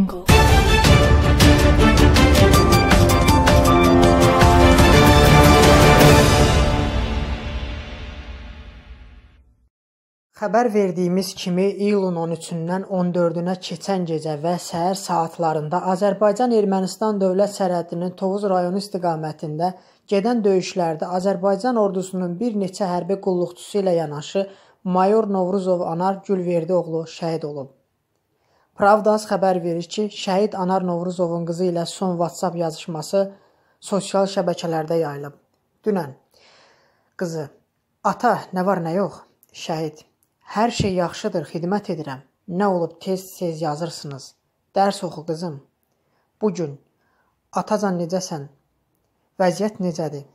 jungle. Xəbər verdiyimiz kimi iyulun 13-dən 14-ünə keçən gecə və səhər saatlarında Azərbaycan-Ermənistan dövlət sərhədinin Tovuz rayonu istiqamətində gedən döyüşlərdə Azərbaycan ordusunun bir neçə hərbi qulluqçusu ilə yanaşı mayor Novruzov Anar Gülverdioğlu şəhid olub. Pravdas xəbər verir ki, şəhid Anar Novruzovun qızı ilə son WhatsApp yazışması sosial şəbəkələrdə yayılıb. Dünən qızı: "Ata, nə var, nə yox?" Şəhid: "Hər şey yaxşıdır, xidmət edirəm. Nə olub tez-tez yazırsınız? Dərs oxu qızım. Bu gün atacan necəsən? Vəziyyət necədir?"